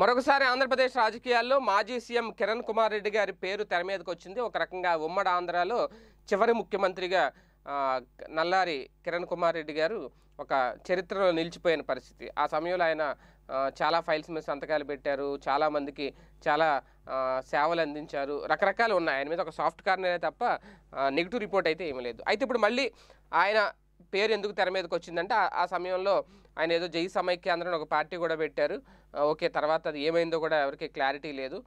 మరొకసారి ఆంధ్రప్రదేశ్ రాజకీయాల్లో మాజీ సీఎం కిరణ్ కుమార్ రెడ్డి గారి పేరు తెర మీదకి వచ్చింది ఒక రకంగా ఉమ్మడి ఆంధ్రాలో చివరి ముఖ్యమంత్రిగా నల్లారి కిరణ్ కుమార్ రెడ్డి గారు ఒక చరిత్రలో నిలిచిపోయిన పరిస్థితి ఆ సమయంలో ఆయన చాలా ఫైల్స్ మీద సంతకాలు పెట్టారు చాలామందికి చాలా సేవలు అందించారు రకరకాలు ఉన్నాయి ఆయన మీద ఒక సాఫ్ట్ కార్నరే తప్ప నెగిటివ్ రిపోర్ట్ అయితే ఏమీ లేదు అయితే ఇప్పుడు మళ్ళీ ఆయన పేరు ఎందుకు తెర మీదకి వచ్చిందంటే ఆ సమయంలో ఆయన ఏదో జై సమైక్యాంధ్ర ఒక పార్టీ కూడా పెట్టారు ఓకే తర్వాత అది ఏమైందో కూడా ఎవరికి క్లారిటీ లేదు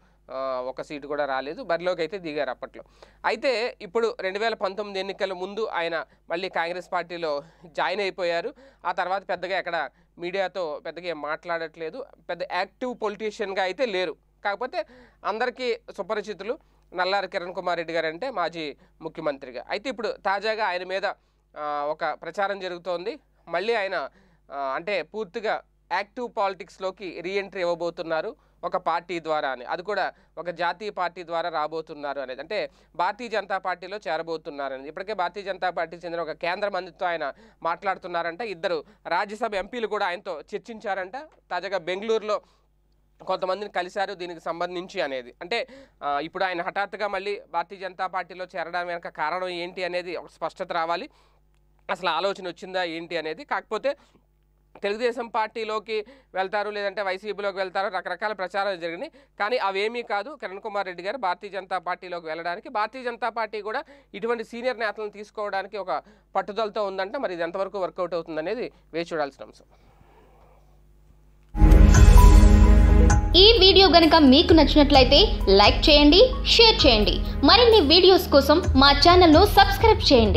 ఒక సీటు కూడా రాలేదు బరిలోకి అయితే దిగారు అప్పట్లో అయితే ఇప్పుడు రెండు వేల పంతొమ్మిది ఎన్నికల ముందు ఆయన మళ్ళీ కాంగ్రెస్ పార్టీలో జాయిన్ అయిపోయారు ఆ తర్వాత పెద్దగా ఎక్కడ మీడియాతో పెద్దగా ఏం మాట్లాడట్లేదు పెద్ద యాక్టివ్ పొలిటీషియన్గా అయితే లేరు కాకపోతే అందరికీ సుపరిచితులు నల్లారి కిరణ్ కుమార్ రెడ్డి గారు అంటే మాజీ ముఖ్యమంత్రిగా అయితే ఇప్పుడు తాజాగా ఆయన మీద ఒక ప్రచారం జరుగుతోంది మళ్ళీ ఆయన అంటే పూర్తిగా యాక్టివ్ పాలిటిక్స్లోకి రీఎంట్రీ ఇవ్వబోతున్నారు ఒక పార్టీ ద్వారా అని అది కూడా ఒక జాతీయ పార్టీ ద్వారా రాబోతున్నారు అనేది అంటే భారతీయ జనతా పార్టీలో చేరబోతున్నారు అనేది ఇప్పటికే భారతీయ జనతా పార్టీకి చెందిన ఒక కేంద్ర మంత్రితో ఆయన మాట్లాడుతున్నారంట ఇద్దరు రాజ్యసభ ఎంపీలు కూడా ఆయనతో చర్చించారంట తాజాగా బెంగళూరులో కొంతమందిని కలిశారు దీనికి సంబంధించి అనేది అంటే ఇప్పుడు ఆయన హఠాత్తుగా మళ్ళీ భారతీయ జనతా పార్టీలో చేరడం వెనక కారణం ఏంటి అనేది ఒక స్పష్టత రావాలి అసలు ఆలోచన వచ్చిందా ఏంటి అనేది కాకపోతే తెలుగుదేశం పార్టీలోకి వెళ్తారు లేదంటే వైసీపీలోకి వెళ్తారు రకరకాల ప్రచారాలు జరిగినాయి కానీ అవేమీ కాదు కిరణ్ కుమార్ రెడ్డి గారు భారతీయ జనతా పార్టీలోకి వెళ్ళడానికి భారతీయ జనతా పార్టీ కూడా ఇటువంటి సీనియర్ నేతలను తీసుకోవడానికి ఒక పట్టుదలతో ఉందంటే మరి ఇది ఎంతవరకు వర్కౌట్ అవుతుంది అనేది వేచి చూడాల్సిన అంశం ఈ వీడియో గనుక మీకు నచ్చినట్లయితే లైక్ చేయండి షేర్ చేయండి మరిన్ని వీడియోస్ కోసం మా ఛానల్ను సబ్స్క్రైబ్ చేయండి